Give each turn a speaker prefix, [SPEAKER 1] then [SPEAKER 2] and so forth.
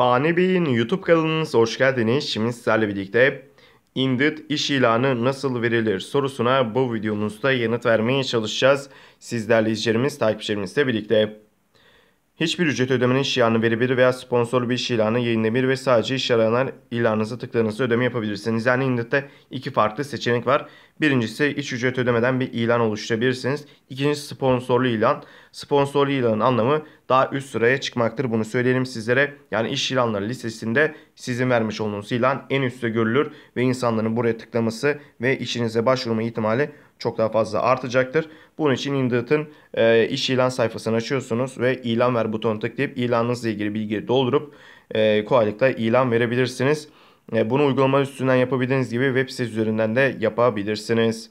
[SPEAKER 1] Fani Bey'in YouTube kanalınıza hoş geldiniz. Şimdi sizlerle birlikte indit iş ilanı nasıl verilir sorusuna bu videomuzda yanıt vermeye çalışacağız. Sizlerle izleyicilerimiz, takipçilerimizle birlikte. Hiçbir ücret ödemenin iş ilanı verebilir veya sponsorlu bir iş ilanı yayınlayabilir ve sadece iş arayanlar ilanınıza tıkladığınızda ödeme yapabilirsiniz. Yani inditte iki farklı seçenek var. Birincisi iç ücret ödemeden bir ilan oluşturabilirsiniz. İkinci sponsorlu ilan. Sponsorlu ilanın anlamı daha üst sıraya çıkmaktır. Bunu söyleyelim sizlere. Yani iş ilanları listesinde sizin vermiş olduğunuz ilan en üstte görülür ve insanların buraya tıklaması ve işinize başvurma ihtimali çok daha fazla artacaktır. Bunun için Indeed'in e, iş ilan sayfasını açıyorsunuz ve ilan ver butonu tıklayıp ilanınızla ilgili bilgiyi doldurup e, kolaylıkla ilan verebilirsiniz. E, bunu uygulama üstünden yapabildiğiniz gibi web sitesi üzerinden de yapabilirsiniz.